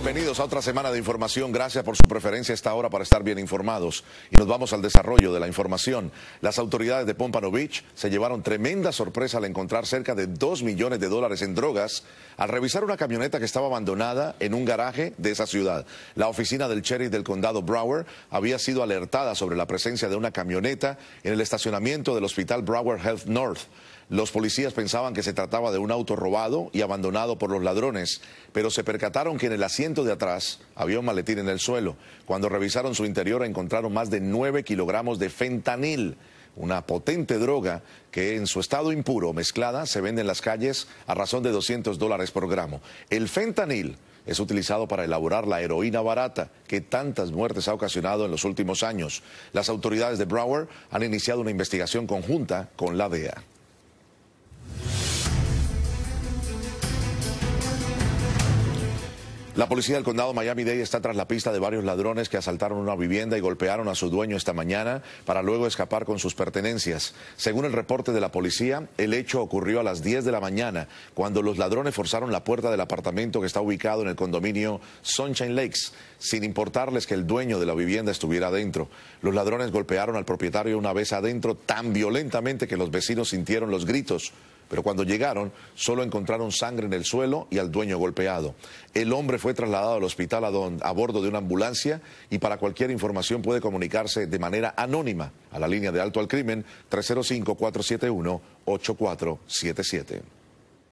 Bienvenidos a otra semana de información. Gracias por su preferencia a esta hora para estar bien informados. Y nos vamos al desarrollo de la información. Las autoridades de Pompano Beach se llevaron tremenda sorpresa al encontrar cerca de 2 millones de dólares en drogas al revisar una camioneta que estaba abandonada en un garaje de esa ciudad. La oficina del sheriff del condado Brower había sido alertada sobre la presencia de una camioneta en el estacionamiento del hospital Brower Health North. Los policías pensaban que se trataba de un auto robado y abandonado por los ladrones, pero se percataron que en el asiento de atrás había un maletín en el suelo. Cuando revisaron su interior encontraron más de 9 kilogramos de fentanil, una potente droga que en su estado impuro mezclada se vende en las calles a razón de 200 dólares por gramo. El fentanil es utilizado para elaborar la heroína barata que tantas muertes ha ocasionado en los últimos años. Las autoridades de Brower han iniciado una investigación conjunta con la DEA. La policía del condado Miami-Dade está tras la pista de varios ladrones que asaltaron una vivienda y golpearon a su dueño esta mañana para luego escapar con sus pertenencias. Según el reporte de la policía, el hecho ocurrió a las 10 de la mañana, cuando los ladrones forzaron la puerta del apartamento que está ubicado en el condominio Sunshine Lakes, sin importarles que el dueño de la vivienda estuviera adentro. Los ladrones golpearon al propietario una vez adentro tan violentamente que los vecinos sintieron los gritos pero cuando llegaron solo encontraron sangre en el suelo y al dueño golpeado. El hombre fue trasladado al hospital a, bordo de una ambulancia y para cualquier información puede comunicarse de manera anónima a la línea de alto al crimen 305-471-8477.